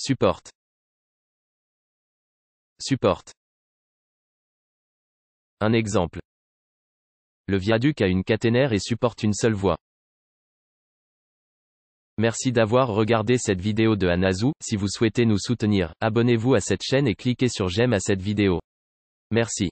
Supporte. Supporte. Un exemple. Le viaduc a une caténaire et supporte une seule voie. Merci d'avoir regardé cette vidéo de Anazou, si vous souhaitez nous soutenir, abonnez-vous à cette chaîne et cliquez sur j'aime à cette vidéo. Merci.